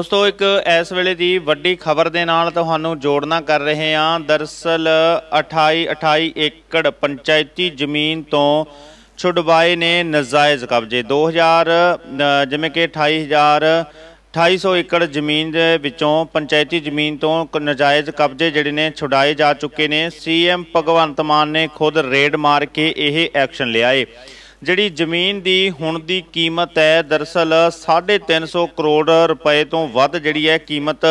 ਦੋਸਤੋ ਇੱਕ ਇਸ ਵੇਲੇ ਦੀ ਵੱਡੀ ਖਬਰ ਦੇ ਨਾਲ ਤੁਹਾਨੂੰ ਜੋੜਨਾ ਕਰ ਰਹੇ ਹਾਂ ਦਰਸਲ 28 28 ਏਕੜ ਪੰਚਾਇਤੀ ਜ਼ਮੀਨ ਤੋਂ ਛੁਡਵਾਏ ਨੇ ਨਜਾਇਜ਼ ਕਬਜ਼ੇ 2000 ਜਿਵੇਂ ਕਿ 28000 2800 ਏਕੜ ਜ਼ਮੀਨ ਦੇ ਵਿੱਚੋਂ ਪੰਚਾਇਤੀ ਜ਼ਮੀਨ ਤੋਂ ਨਜਾਇਜ਼ ਕਬਜ਼ੇ ਜਿਹੜੇ ਨੇ ਛੁਡਾਏ ਜਾ ਚੁੱਕੇ ਨੇ ਸੀਐਮ ਭਗਵੰਤ ਮਾਨ ਨੇ ਖੁਦ ਰੇਡ ਮਾਰ ਕੇ ਇਹ ਐਕਸ਼ਨ ਲਿਆ ਏ ਜਿਹੜੀ ਜ਼ਮੀਨ ਦੀ ਹੁਣ ਦੀ ਕੀਮਤ ਹੈ ਦਰਸਲ 350 ਕਰੋੜ ਰੁਪਏ ਤੋਂ ਵੱਧ ਜਿਹੜੀ ਹੈ ਕੀਮਤ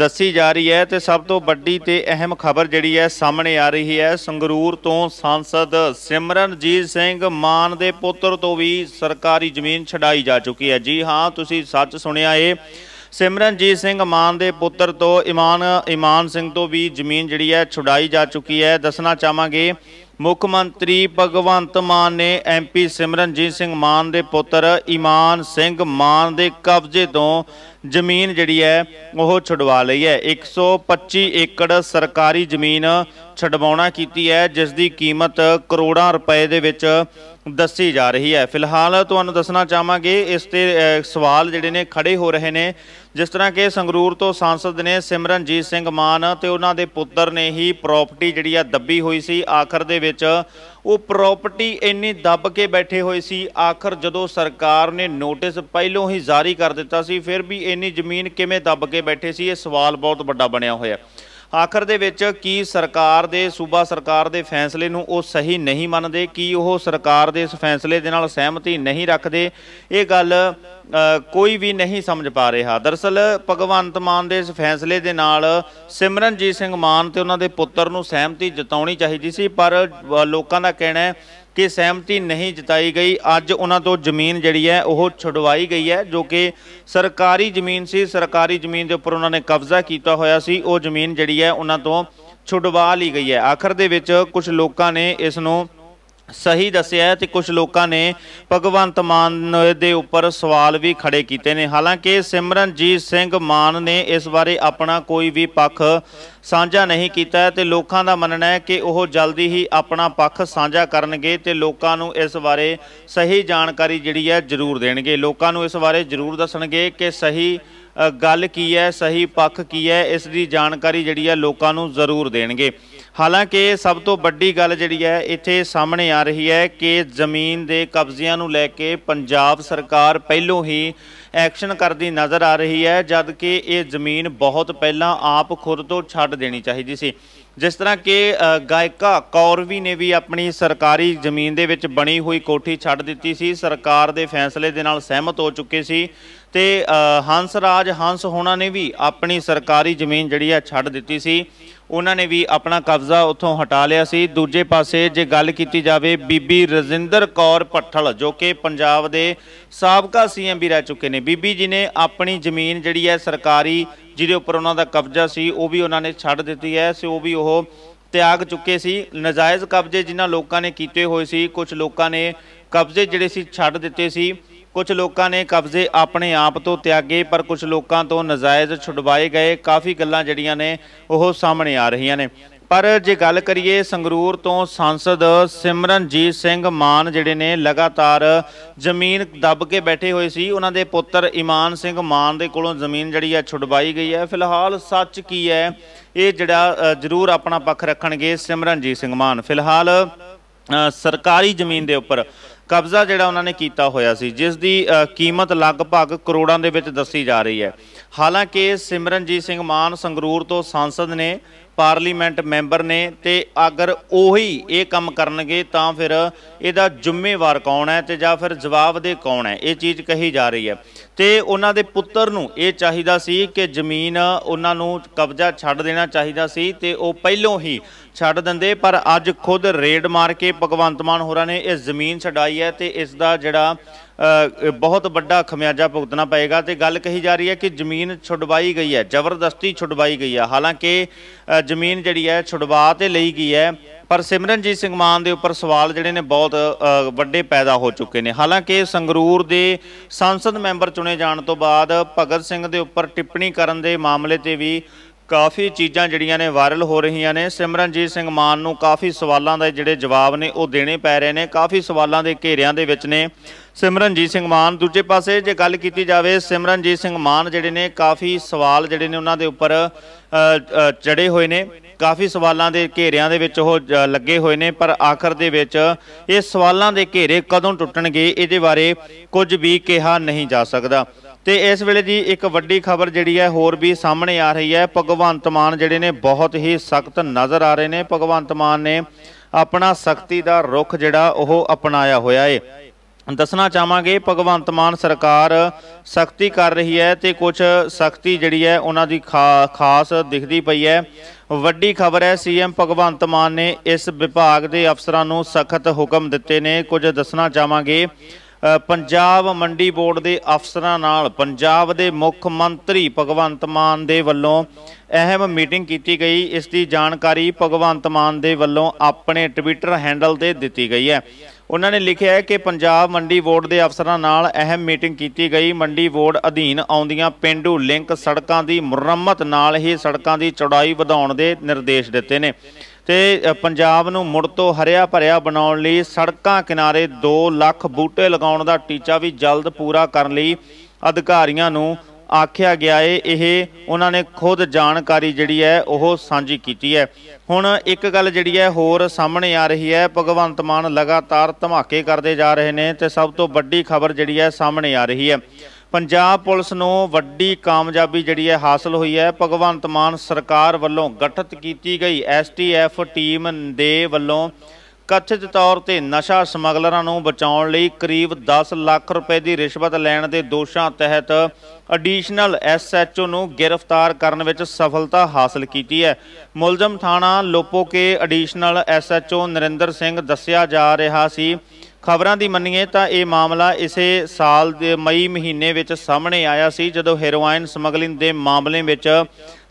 ਦੱਸੀ ਜਾ ਰਹੀ ਹੈ ਤੇ ਸਭ ਤੋਂ ਵੱਡੀ ਤੇ ਅਹਿਮ ਖਬਰ ਜਿਹੜੀ ਹੈ ਸਾਹਮਣੇ ਆ ਰਹੀ ਹੈ ਸੰਗਰੂਰ ਤੋਂ ਸੰਸਦ ਸਿਮਰਨਜੀਤ ਸਿੰਘ ਮਾਨ ਦੇ ਪੁੱਤਰ ਤੋਂ ਵੀ ਸਰਕਾਰੀ ਜ਼ਮੀਨ ਛਡਾਈ ਜਾ ਚੁੱਕੀ ਹੈ ਜੀ ਹਾਂ ਤੁਸੀਂ ਸੱਚ ਸੁਣਿਆ ਏ ਸਿਮਰਨਜੀਤ ਸਿੰਘ ਮਾਨ ਦੇ ਪੁੱਤਰ ਤੋਂ ਇਮਾਨ ਇਮਾਨ ਸਿੰਘ ਤੋਂ ਵੀ ਜ਼ਮੀਨ ਜਿਹੜੀ ਹੈ ਛੁਡਾਈ ਜਾ ਚੁੱਕੀ ਹੈ ਦੱਸਣਾ ਚਾਹਾਂਗੇ ਮੁੱਖ ਮੰਤਰੀ ਭਗਵੰਤ ਮਾਨ ਨੇ ਐਮਪੀ ਸਿਮਰਨਜੀਤ ਸਿੰਘ ਮਾਨ ਦੇ ਪੁੱਤਰ ਈਮਾਨ ਸਿੰਘ ਮਾਨ ਦੇ ਕਬਜ਼ੇ ਤੋਂ ਜ਼ਮੀਨ ਜਿਹੜੀ ਹੈ ਉਹ ਛੁਡਵਾ ਲਈ ਹੈ 125 ਏਕੜ ਸਰਕਾਰੀ ਜ਼ਮੀਨ ਛਡਵਾਉਣਾ ਕੀਤੀ ਹੈ ਜਿਸ ਦੀ ਕੀਮਤ ਕਰੋੜਾਂ ਰੁਪਏ ਦੇ ਵਿੱਚ ਦੱਸੀ ਜਾ ਰਹੀ ਹੈ ਫਿਲਹਾਲ ਤੁਹਾਨੂੰ ਦੱਸਣਾ ਚਾਹਾਂਗੇ ਇਸ ਤੇ ਸਵਾਲ ਜਿਹੜੇ ਨੇ ਖੜੇ ਹੋ ਰਹੇ ਨੇ ਜਿਸ ਤਰ੍ਹਾਂ ਕਿ ਸੰਗਰੂਰ ਤੋਂ ਸੰਸਦ ਨੇ ਸਿਮਰਨਜੀਤ ਸਿੰਘ ਮਾਨ ਤੇ ਉਹਨਾਂ ਦੇ ਪੁੱਤਰ ਨੇ ਹੀ ਪ੍ਰਾਪਰਟੀ ਜਿਹੜੀ ਆ ਦੱਬੀ ਹੋਈ ਸੀ ਆਖਰ ਦੇ ਵਿੱਚ ਉਹ ਪ੍ਰਾਪਰਟੀ ਇੰਨੀ ਦੱਬ ਕੇ ਬੈਠੇ ਹੋਏ ਸੀ ਆਖਰ ਜਦੋਂ ਸਰਕਾਰ ਨੇ ਨੋਟਿਸ ਪਹਿਲੋਂ ਹੀ ਜਾਰੀ ਕਰ ਦਿੱਤਾ ਸੀ ਫਿਰ ਵੀ ਇੰਨੀ ਜ਼ਮੀਨ ਕਿਵੇਂ ਦੱਬ ਕੇ ਬੈਠੇ ਸੀ ਇਹ ਸਵਾਲ ਬਹੁਤ ਵੱਡਾ ਬਣਿਆ ਹੋਇਆ ਆਖਰ ਦੇ ਵਿੱਚ ਕੀ ਸਰਕਾਰ ਦੇ ਸੂਬਾ ਸਰਕਾਰ ਦੇ ਫੈਸਲੇ ਨੂੰ ਉਹ ਸਹੀ ਨਹੀਂ ਮੰਨਦੇ ਕੀ ਉਹ ਸਰਕਾਰ ਦੇ ਇਸ ਫੈਸਲੇ ਦੇ ਨਾਲ ਸਹਿਮਤੀ ਨਹੀਂ ਰੱਖਦੇ ਇਹ ਗੱਲ ਕੋਈ ਵੀ ਨਹੀਂ ਸਮਝ ਪਾ ਰਿਹਾ ਦਰਸਲ ਭਗਵੰਤ ਮਾਨ ਦੇ ਇਸ ਫੈਸਲੇ ਦੇ ਨਾਲ ਸਿਮਰਨਜੀਤ ਸਿੰਘ ਮਾਨ ਤੇ ਉਹਨਾਂ ਦੇ ਪੁੱਤਰ ਨੂੰ ਸਹਿਮਤੀ ਜਤਾਉਣੀ ਚਾਹੀਦੀ ਸੀ ਪਰ ਲੋਕਾਂ ਦਾ ਕਹਿਣਾ ਹੈ ਕਿ ਸਹਿਮਤੀ ਨਹੀਂ ਜਤਾਈ ਗਈ ਅੱਜ ਉਹਨਾਂ ਤੋਂ ਜ਼ਮੀਨ ਜਿਹੜੀ ਹੈ ਉਹ ਛੁਡਵਾਈ ਗਈ ਹੈ ਜੋ ਕਿ ਸਰਕਾਰੀ ਜ਼ਮੀਨ ਸੀ ਸਰਕਾਰੀ ਜ਼ਮੀਨ ਦੇ ਉੱਪਰ ਉਹਨਾਂ ਨੇ ਕਬਜ਼ਾ ਕੀਤਾ ਹੋਇਆ ਸੀ ਉਹ ਜ਼ਮੀਨ ਜਿਹੜੀ ਹੈ ਉਹਨਾਂ ਤੋਂ ਛੁਡਵਾ ਲਈ ਗਈ ਹੈ ਆਖਰ ਦੇ ਵਿੱਚ ਕੁਝ ਲੋਕਾਂ ਨੇ ਇਸ ਨੂੰ ਸਹੀ ਦੱਸਿਆ ਤੇ ਕੁਝ ਲੋਕਾਂ ਨੇ ਭਗਵੰਤ ਮਾਨ ਦੇ ਉੱਪਰ ਸਵਾਲ ਵੀ ਖੜੇ ਕੀਤੇ ਨੇ ਹਾਲਾਂਕਿ ਸਿਮਰਨਜੀਤ ਸਿੰਘ ਮਾਨ ਨੇ ਇਸ ਬਾਰੇ ਆਪਣਾ ਕੋਈ ਵੀ ਪੱਖ ਸਾਂਝਾ ਨਹੀਂ ਕੀਤਾ ਤੇ ਲੋਕਾਂ ਦਾ ਮੰਨਣਾ ਹੈ ਕਿ ਉਹ ਜਲਦੀ ਹੀ ਆਪਣਾ ਪੱਖ ਸਾਂਝਾ ਕਰਨਗੇ ਤੇ ਲੋਕਾਂ ਨੂੰ ਇਸ ਬਾਰੇ ਸਹੀ ਜਾਣਕਾਰੀ ਜਿਹੜੀ ਹੈ ਜ਼ਰੂਰ ਦੇਣਗੇ ਲੋਕਾਂ ਨੂੰ ਇਸ ਬਾਰੇ ਜ਼ਰੂਰ ਦੱਸਣਗੇ ਕਿ ਸਹੀ ਗੱਲ ਕੀ ਹੈ ਸਹੀ ਪੱਖ ਕੀ ਹੈ ਇਸ ਦੀ ਜਾਣਕਾਰੀ ਜਿਹੜੀ ਹੈ ਲੋਕਾਂ ਨੂੰ ਜ਼ਰੂਰ ਦੇਣਗੇ ਹਾਲਾਂਕਿ ਸਭ ਤੋਂ ਵੱਡੀ ਗੱਲ ਜਿਹੜੀ ਹੈ ਇੱਥੇ ਸਾਹਮਣੇ ਆ ਰਹੀ ਹੈ ਕਿ ਜ਼ਮੀਨ ਦੇ ਕਬਜ਼ਿਆਂ ਨੂੰ ਲੈ ਕੇ ਪੰਜਾਬ ਸਰਕਾਰ ਪਹਿਲੋਂ ਹੀ ਐਕਸ਼ਨ ਕਰਦੀ ਨਜ਼ਰ ਆ ਰਹੀ ਹੈ ਜਦ ਕਿ ਇਹ ਜ਼ਮੀਨ ਬਹੁਤ ਪਹਿਲਾਂ ਆਪ ਖੁਦ ਤੋਂ ਛੱਡ ਦੇਣੀ ਚਾਹੀਦੀ ਸੀ ਜਿਸ ਤਰ੍ਹਾਂ ਕਿ ਗਾਇਕਾ ਕੌਰਵੀ ਨੇ ਵੀ ਆਪਣੀ ਸਰਕਾਰੀ ਜ਼ਮੀਨ ਦੇ ਵਿੱਚ ਬਣੀ ਹੋਈ ਕੋਠੀ ਛੱਡ ਦਿੱਤੀ ਸੀ ਸਰਕਾਰ ਦੇ ਫੈਸਲੇ ਦੇ ਨਾਲ ਸਹਿਮਤ ਹੋ ਚੁੱਕੇ ਸੀ ਤੇ ਹੰਸ ਰਾਜ ਹੰਸ ਹੋਣਾ ਨੇ ਵੀ ਆਪਣੀ ਸਰਕਾਰੀ ਜ਼ਮੀਨ ਜਿਹੜੀ ਆ ਛੱਡ ਦਿੱਤੀ ਸੀ ਉਹਨਾਂ ਨੇ ਵੀ ਆਪਣਾ ਕਬਜ਼ਾ ਉੱਥੋਂ ਹਟਾ ਲਿਆ ਸੀ ਦੂਜੇ ਪਾਸੇ ਜੇ ਗੱਲ ਕੀਤੀ ਜਾਵੇ ਬੀਬੀ ਰਜਿੰਦਰ ਕੌਰ ਪੱਠਲ ਜੋ ਕਿ ਪੰਜਾਬ ਦੇ ਸਾਬਕਾ ਸੀਐਮ ਵੀ ਰਹਿ ਚੁੱਕੇ ਨੇ ਬੀਬੀ ਜੀ ਨੇ ਆਪਣੀ ਜ਼ਮੀਨ ਜਿਹੜੀ ਹੈ ਸਰਕਾਰੀ ਜਿਹਦੇ ਉੱਪਰ ਉਹਨਾਂ ਦਾ ਕਬਜ਼ਾ ਸੀ ਉਹ ਵੀ ਉਹਨਾਂ ਨੇ ਛੱਡ ਦਿੱਤੀ ਹੈ ਸੋ ਉਹ ਵੀ ਉਹ ਤਿਆਗ ਚੁੱਕੇ ਸੀ ਨਜਾਇਜ਼ ਕਬਜ਼ੇ ਜਿਨ੍ਹਾਂ ਲੋਕਾਂ ਨੇ ਕੀਤੇ ਹੋਏ ਸੀ ਕੁਝ ਲੋਕਾਂ ਨੇ ਕਬਜ਼ੇ ਜਿਹੜੇ ਸੀ ਛੱਡ ਦਿੱਤੇ ਸੀ ਕੁਝ ਲੋਕਾਂ ਨੇ ਕਬਜ਼ੇ ਆਪਣੇ ਆਪ ਤੋਂ ਤਿਆਗੇ ਪਰ ਕੁਝ ਲੋਕਾਂ ਤੋਂ ਨਜਾਇਜ਼ ਛੁਡਵਾਏ ਗਏ ਕਾਫੀ ਗੱਲਾਂ ਜਿਹੜੀਆਂ ਨੇ ਉਹ ਸਾਹਮਣੇ ਆ ਰਹੀਆਂ ਨੇ ਪਰ ਜੇ ਗੱਲ ਕਰੀਏ ਸੰਗਰੂਰ ਤੋਂ ਸੰਸਦ ਸਿਮਰਨਜੀਤ ਸਿੰਘ ਮਾਨ ਜਿਹੜੇ ਨੇ ਲਗਾਤਾਰ ਜ਼ਮੀਨ ਦੱਬ ਕੇ ਬੈਠੇ ਹੋਏ ਸੀ ਉਹਨਾਂ ਦੇ ਪੁੱਤਰ ਇਮਾਨ ਸਿੰਘ ਮਾਨ ਦੇ ਕੋਲੋਂ ਜ਼ਮੀਨ ਜਿਹੜੀ ਹੈ ਛੁਡਵਾਈ ਗਈ ਹੈ ਫਿਲਹਾਲ ਸੱਚ ਕੀ ਹੈ ਇਹ ਜਿਹੜਾ ਜ਼ਰੂਰ ਆਪਣਾ ਪੱਖ ਰੱਖਣਗੇ ਸਿਮਰਨਜੀਤ ਸਿੰਘ ਮਾਨ ਫਿਲਹਾਲ ਸਰਕਾਰੀ ਜ਼ਮੀਨ ਦੇ ਉੱਪਰ ਕਬਜ਼ਾ ਜਿਹੜਾ ਉਹਨਾਂ ਨੇ ਕੀਤਾ ਹੋਇਆ ਸੀ ਜਿਸ ਦੀ ਕੀਮਤ ਲਗਭਗ ਕਰੋੜਾਂ ਦੇ ਵਿੱਚ ਦੱਸੀ ਜਾ ਰਹੀ ਹੈ ਹਾਲਾਂਕਿ ਸਿਮਰਨਜੀਤ ਸਿੰਘ ਮਾਨ ਸੰਗਰੂਰ ਤੋਂ ਸੰਸਦ ਨੇ ਪਾਰਲੀਮੈਂਟ ਮੈਂਬਰ ਨੇ ਤੇ ਅਗਰ ਉਹੀ ਇਹ ਕੰਮ ਕਰਨਗੇ ਤਾਂ ਫਿਰ ਇਹਦਾ ਜ਼ਿੰਮੇਵਾਰ ਕੌਣ ਹੈ ਤੇ ਜਾਂ ਫਿਰ ਜਵਾਬ ਦੇ ਕੌਣ ਹੈ ਇਹ ਚੀਜ਼ ਕਹੀ ਜਾ ਰਹੀ ਹੈ ਤੇ ਉਹਨਾਂ ਦੇ ਪੁੱਤਰ ਨੂੰ ਇਹ ਚਾਹੀਦਾ ਸੀ ਕਿ ਜ਼ਮੀਨ ਉਹਨਾਂ ਨੂੰ ਕਬਜ਼ਾ ਛੱਡ ਦੇਣਾ ਚਾਹੀਦਾ ਸੀ ਤੇ ਉਹ ਪਹਿਲੋਂ ਹੀ ਛੱਡ ਦਿੰਦੇ ਪਰ ਅੱਜ ਖੁਦ ਰੇਡ ਮਾਰ ਕੇ ਭਗਵੰਤ ਮਾਨ ਹੋਰਾਂ ਨੇ ਇਹ ਜ਼ਮੀਨ ਛਡਾਈ ਹੈ ਤੇ ਇਸ ਦਾ ਜਿਹੜਾ ਬਹੁਤ ਵੱਡਾ ਖਮਿਆਜਾ ਭੁਗਤਣਾ ਪਏਗਾ ਤੇ ਗੱਲ ਕਹੀ ਜਾ ਰਹੀ ਹੈ ਕਿ ਜ਼ਮੀਨ ਛੁਡਵਾਈ ਗਈ ਹੈ ਜ਼ਬਰਦਸਤੀ ਛੁਡਵਾਈ ਗਈ ਹੈ ਹਾਲਾਂਕਿ ਜ਼ਮੀਨ ਜਿਹੜੀ ਹੈ ਛੁਡਵਾ ਤੇ ਲਈ ਗਈ ਹੈ ਪਰ ਸਿਮਰਨਜੀਤ ਸਿੰਘ ਮਾਨ ਦੇ ਉੱਪਰ ਸਵਾਲ ਜਿਹੜੇ ਨੇ ਬਹੁਤ ਵੱਡੇ ਪੈਦਾ ਹੋ ਚੁੱਕੇ ਨੇ ਹਾਲਾਂਕਿ ਸੰਗਰੂਰ ਦੇ ਸੰਸਦ ਮੈਂਬਰ ਚੁਣੇ ਜਾਣ ਤੋਂ ਬਾਅਦ ਭਗਤ ਸਿੰਘ ਦੇ ਉੱਪਰ ਟਿੱਪਣੀ ਕਰਨ ਦੇ ਮਾਮਲੇ ਤੇ ਵੀ ਕਾਫੀ ਚੀਜ਼ਾਂ ਜਿਹੜੀਆਂ ਨੇ ਵਾਇਰਲ ਹੋ ਰਹੀਆਂ ਨੇ ਸਿਮਰਨਜੀਤ ਸਿੰਘ ਮਾਨ ਨੂੰ ਕਾਫੀ ਸਵਾਲਾਂ ਦੇ ਜਿਹੜੇ ਜਵਾਬ ਨੇ ਉਹ ਦੇਣੇ ਪੈ ਰਹੇ ਨੇ ਕਾਫੀ ਸਵਾਲਾਂ ਦੇ ਘੇਰਿਆਂ ਦੇ ਵਿੱਚ ਨੇ ਸਿਮਰਨਜੀਤ ਸਿੰਘ ਮਾਨ ਦੂਜੇ ਪਾਸੇ ਜੇ ਗੱਲ ਕੀਤੀ ਜਾਵੇ ਸਿਮਰਨਜੀਤ ਸਿੰਘ ਮਾਨ ਜਿਹੜੇ ਨੇ ਕਾਫੀ ਸਵਾਲ ਜਿਹੜੇ ਨੇ ਉਹਨਾਂ ਦੇ ਉੱਪਰ ਚੜੇ ਹੋਏ ਨੇ ਕਾਫੀ ਸਵਾਲਾਂ ਦੇ ਘੇਰਿਆਂ ਦੇ ਵਿੱਚ ਉਹ ਲੱਗੇ ਹੋਏ ਨੇ ਪਰ ਆਖਰ ਦੇ ਵਿੱਚ ਇਹ ਸਵਾਲਾਂ ਦੇ ਘੇਰੇ ਕਦੋਂ ਟੁੱਟਣਗੇ ਇਹਦੇ ਬਾਰੇ ਕੁਝ ਵੀ ਕਿਹਾ ਨਹੀਂ ਜਾ ਸਕਦਾ ਤੇ ਇਸ ਵੇਲੇ ਜੀ ਇੱਕ ਵੱਡੀ ਖਬਰ ਜਿਹੜੀ ਹੈ ਹੋਰ ਵੀ ਸਾਹਮਣੇ ਆ ਰਹੀ ਹੈ ਭਗਵੰਤ ਮਾਨ ਜਿਹੜੇ ਨੇ ਬਹੁਤ ਹੀ ਸਖਤ ਨਜ਼ਰ ਆ ਰਹੇ ਨੇ ਭਗਵੰਤ ਮਾਨ ਨੇ ਆਪਣਾ ਸ਼ਕਤੀ ਦਾ ਰੁਖ ਜਿਹੜਾ ਉਹ ਅਪਣਾਇਆ ਹੋਇਆ ਏ ਦੱਸਣਾ ਚਾਹਾਂਗੇ ਭਗਵੰਤ ਮਾਨ ਸਰਕਾਰ ਸਖਤੀ ਕਰ ਰਹੀ ਹੈ ਤੇ ਕੁਝ ਸਖਤੀ ਜਿਹੜੀ ਹੈ ਉਹਨਾਂ ਦੀ ਖਾਸ ਦਿਖਦੀ ਪਈ ਹੈ ਵੱਡੀ ਖਬਰ ਹੈ ਸੀਐਮ ਭਗਵੰਤ ਮਾਨ ਨੇ ਇਸ ਵਿਭਾਗ ਦੇ ਅਫਸਰਾਂ ਨੂੰ ਸਖਤ ਹੁਕਮ ਦਿੱਤੇ ਨੇ ਕੁਝ ਦੱਸਣਾ ਚਾਹਾਂਗੇ ਪੰਜਾਬ ਮੰਡੀ ਬੋਰਡ ਦੇ ਅਫਸਰਾਂ ਨਾਲ ਪੰਜਾਬ ਦੇ ਮੁੱਖ ਮੰਤਰੀ ਭਗਵੰਤ ਮਾਨ ਦੇ ਵੱਲੋਂ ਅਹਿਮ ਮੀਟਿੰਗ ਕੀਤੀ ਗਈ ਇਸ ਦੀ ਜਾਣਕਾਰੀ ਭਗਵੰਤ ਮਾਨ ਦੇ ਵੱਲੋਂ ਆਪਣੇ ਟਵਿੱਟਰ ਹੈਂਡਲ ਤੇ ਦਿੱਤੀ ਗਈ ਹੈ ਉਹਨਾਂ ਨੇ ਲਿਖਿਆ ਹੈ ਕਿ ਪੰਜਾਬ ਮੰਡੀ ਬੋਰਡ ਦੇ ਅਫਸਰਾਂ ਨਾਲ ਅਹਿਮ ਮੀਟਿੰਗ ਕੀਤੀ ਗਈ ਮੰਡੀ ਬੋਰਡ ਅਧੀਨ ਆਉਂਦੀਆਂ ਪਿੰਡੂ ਲਿੰਕ ਸੜਕਾਂ ਦੀ ਮੁਰੰਮਤ ਨਾਲ ਹੀ ਸੜਕਾਂ ਦੀ ਚੌੜਾਈ ਵਧਾਉਣ ਦੇ ਨਿਰਦੇਸ਼ ਦਿੱਤੇ ਨੇ ਤੇ ਪੰਜਾਬ ਨੂੰ ਮੁੜ ਤੋਂ ਹਰਿਆ ਭਰਿਆ ਬਣਾਉਣ ਲਈ ਸੜਕਾਂ ਕਿਨਾਰੇ 2 ਲੱਖ ਬੂਟੇ ਲਗਾਉਣ ਦਾ ਟੀਚਾ ਵੀ ਜਲਦ ਪੂਰਾ ਕਰਨ ਲਈ ਅਧਿਕਾਰੀਆਂ ਨੂੰ ਆਖਿਆ ਗਿਆ ਏ ਇਹ ਉਹਨਾਂ ਨੇ ਖੁਦ ਜਾਣਕਾਰੀ ਜਿਹੜੀ ਹੈ ਉਹ ਸਾਂਝੀ ਕੀਤੀ ਹੈ ਹੁਣ ਇੱਕ ਗੱਲ ਜਿਹੜੀ ਹੈ ਹੋਰ ਸਾਹਮਣੇ ਆ ਰਹੀ ਹੈ ਭਗਵੰਤ ਮਾਨ ਲਗਾਤਾਰ ਧਮਾਕੇ ਕਰਦੇ ਜਾ ਰਹੇ ਨੇ ਤੇ ਸਭ ਤੋਂ ਵੱਡੀ ਖਬਰ ਜਿਹੜੀ ਹੈ ਸਾਹਮਣੇ ਆ ਰਹੀ ਹੈ ਪੰਜਾਬ ਪੁਲਿਸ ਨੂੰ ਵੱਡੀ ਕਾਮਯਾਬੀ ਜਿਹੜੀ ਹੈ ਹਾਸਲ ਹੋਈ ਹੈ ਭਗਵੰਤ ਮਾਨ ਸਰਕਾਰ ਵੱਲੋਂ ਗਠਿਤ ਕੀਤੀ ਗਈ ਐਸਟੀਐਫ ਟੀਮ ਦੇ ਵੱਲੋਂ ਕਥਿਤ ਤੌਰ ਤੇ ਨਸ਼ਾ ਸਮਗਲਰਾਂ ਨੂੰ ਬਚਾਉਣ ਲਈ ਕਰੀਬ 10 ਲੱਖ ਰੁਪਏ ਦੀ ਰਿਸ਼ਵਤ ਲੈਣ ਦੇ ਦੋਸ਼ਾਂ ਤਹਿਤ ਐਡੀਸ਼ਨਲ ਐਸਐਚਓ ਨੂੰ ਗ੍ਰਿਫਤਾਰ ਕਰਨ ਵਿੱਚ ਸਫਲਤਾ ਹਾਸਲ ਕੀਤੀ ਹੈ ਮੁਲਜ਼ਮ ਥਾਣਾ ਲੋਪੋਕੇ ਐਡੀਸ਼ਨਲ ਐਸਐਚਓ ਨਰਿੰਦਰ ਸਿੰਘ ਦੱਸਿਆ ਜਾ ਰਿਹਾ ਸੀ ਖਬਰਾਂ ਦੀ ਮੰਨੀਏ ਤਾਂ ਇਹ ਮਾਮਲਾ ਇਸੇ ਸਾਲ ਦੇ ਮਈ ਮਹੀਨੇ ਵਿੱਚ ਸਾਹਮਣੇ ਆਇਆ ਸੀ ਜਦੋਂ ਹੈਰੋਇਨ ਸਮਗਲਿੰਗ ਦੇ ਮਾਮਲੇ ਵਿੱਚ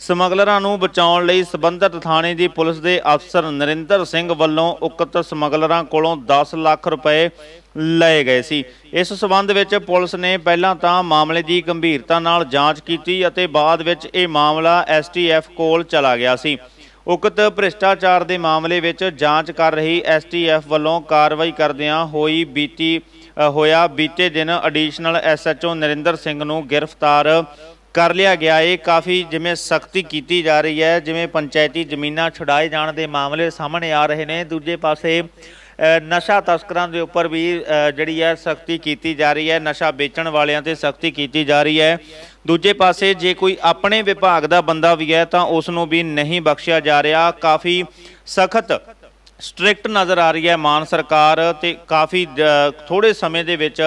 ਸਮਗਲਰਾਂ ਨੂੰ ਬਚਾਉਣ ਲਈ ਸਬੰਧਤ ਥਾਣੇ ਦੀ ਪੁਲਿਸ ਦੇ ਅਫਸਰ ਨਰਿੰਦਰ ਸਿੰਘ ਵੱਲੋਂ ਉਕਤ ਸਮਗਲਰਾਂ ਕੋਲੋਂ 10 ਲੱਖ ਰੁਪਏ ਲਏ ਗਏ ਸੀ ਇਸ ਸਬੰਧ ਵਿੱਚ ਪੁਲਿਸ ਨੇ ਪਹਿਲਾਂ ਤਾਂ ਮਾਮਲੇ ਦੀ ਗੰਭੀਰਤਾ ਨਾਲ ਜਾਂਚ ਕੀਤੀ ਅਤੇ ਬਾਅਦ ਵਿੱਚ ਇਹ ਮਾਮਲਾ ਐਸਟੀਐਫ ਕੋਲ ਚਲਾ ਗਿਆ ਸੀ ਉਕਤ ਭ੍ਰਿਸ਼ਟਾਚਾਰ ਦੇ ਮਾਮਲੇ ਵਿੱਚ ਜਾਂਚ ਕਰ ਰਹੀ ਐਸਟੀਐਫ ਵੱਲੋਂ ਕਾਰਵਾਈ ਕਰਦਿਆਂ ਹੋਈ ਬੀਤੀ ਹੋਇਆ ਬੀਤੇ ਦਿਨ ਐਡੀਸ਼ਨਲ ਐਸਐਚਓ ਨਰਿੰਦਰ ਸਿੰਘ ਨੂੰ ਗ੍ਰਿਫਤਾਰ ਕਰ ਲਿਆ ਗਿਆ ਇਹ ਕਾਫੀ ਜਿਵੇਂ ਸਖਤੀ ਕੀਤੀ ਜਾ ਰਹੀ ਹੈ ਜਿਵੇਂ ਪੰਚਾਇਤੀ ਜ਼ਮੀਨਾਂ ਛੁਡਾਏ ਜਾਣ ਦੇ ਮਾਮਲੇ ਸਾਹਮਣੇ ਆ ਰਹੇ ਨੇ ਦੂਜੇ ਪਾਸੇ ਨਸ਼ਾ ਤਸਕਰਾਂ ਦੇ ਉੱਪਰ ਵੀ ਜਿਹੜੀ ਹੈ ਸਖਤੀ ਕੀਤੀ ਜਾ ਰਹੀ ਹੈ ਨਸ਼ਾ ਵੇਚਣ ਵਾਲਿਆਂ ਤੇ ਸਖਤੀ ਕੀਤੀ ਜਾ ਰਹੀ ਹੈ ਦੂਜੇ ਪਾਸੇ ਜੇ ਕੋਈ ਆਪਣੇ ਵਿਭਾਗ ਦਾ ਬੰਦਾ ਵੀ ਹੈ ਤਾਂ ਉਸ ਨੂੰ ਵੀ ਨਹੀਂ ਬਖਸ਼ਿਆ ਜਾ ਰਿਹਾ ਕਾਫੀ ਸਖਤ ਸਟ੍ਰਿਕਟ ਨਜ਼ਰ ਆ ਰਹੀ ਹੈ ਮਾਨ ਸਰਕਾਰ ਤੇ ਕਾਫੀ ਥੋੜੇ ਸਮੇਂ ਦੇ ਵਿੱਚ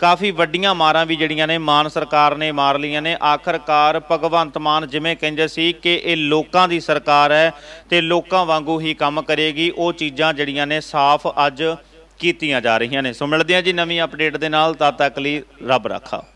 ਕਾਫੀ ਵੱਡੀਆਂ ਮਾਰਾਂ ਵੀ ਜਿਹੜੀਆਂ ਨੇ ਮਾਨ ਸਰਕਾਰ ਨੇ ਮਾਰ ਲਈਆਂ ਨੇ ਆਖਰਕਾਰ ਭਗਵੰਤ ਮਾਨ ਜਿਵੇਂ ਕਹਿੰਦੇ ਸੀ ਕਿ ਇਹ ਲੋਕਾਂ ਦੀ ਸਰਕਾਰ ਹੈ ਤੇ ਲੋਕਾਂ ਵਾਂਗੂ ਹੀ ਕੰਮ ਕਰੇਗੀ ਉਹ ਚੀਜ਼ਾਂ ਜਿਹੜੀਆਂ ਨੇ ਸਾਫ਼ ਅੱਜ ਕੀਤੀਆਂ ਜਾ ਰਹੀਆਂ ਨੇ ਸੋ ਮਿਲਦੇ ਆ ਜੀ ਨਵੀਂ ਅਪਡੇਟ ਦੇ ਨਾਲ ਤਦ ਤੱਕ ਲਈ ਰੱਬ ਰਾਖਾ